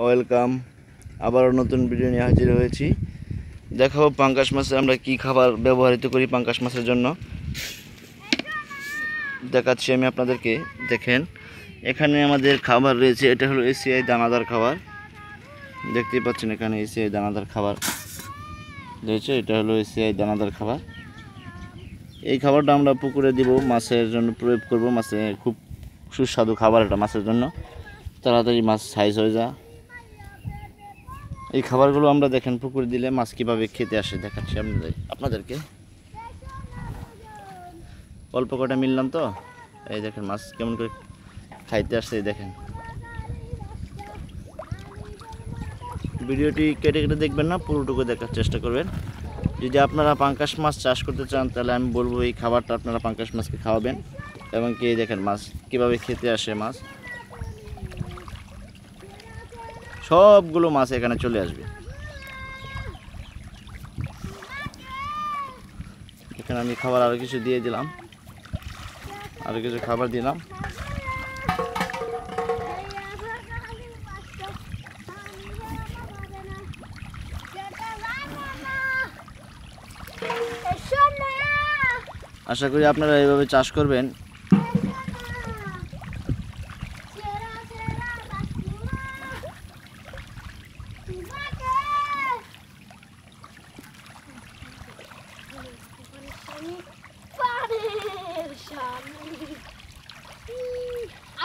welcome আবারও নতুন video নিয়ে হাজির হয়েছি দেখাবো পাঙ্কাশ মাছের আমরা কি খাবার ব্যবহৃত করি পাঙ্কাশ মাছের জন্য দেখাচ্ছি আমি আপনাদেরকে দেখেন এখানে আমাদের খাবার রয়েছে এটা হলো এসিআই দানাদার খাবার দেখতেই পাচ্ছেন এখানে এসিআই দানাদার খাবার রয়েছে এটা হলো এসিআই দানাদার খাবার এই খাবারটা আমরা পুকুরে দিব মাছের জন্য প্রয়োগ করব মাছে খুব সুস্বাদু খাবার এটা মাছের জন্য তাড়াতাড়ি মাছ সাইজ হয়ে যায় এই খাবারগুলো আমরা দেখেন পুকুরে দিলে মাছ কীভাবে খেতে আসে দেখাচ্ছি আপনাদের আপনাদেরকে অল্প কটা মিললাম তো এই দেখেন মাছ কেমন করে খাইতে আসছে এই দেখেন ভিডিওটি কেটে কেটে দেখবেন না পুরোটুকু দেখার চেষ্টা করবেন যদি আপনারা পাঙ্কাশ মাছ চাষ করতে চান তাহলে আমি বলবো এই খাবারটা আপনারা পাঙ্কাশ মাছকে খাওয়াবেন এবং কি দেখেন মাছ কীভাবে খেতে আসে মাছ সবগুলো মাছ এখানে চলে আসবে এখানে আমি খাবার আরও কিছু দিয়ে দিলাম আরও কিছু খাবার দিলাম আশা করি আপনারা এইভাবে চাষ করবেন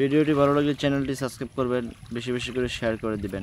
ভিডিওটি ভালো লাগলে চ্যানেলটি সাবস্ক্রাইব করবেন বেশি বেশি করে শেয়ার করে দিবেন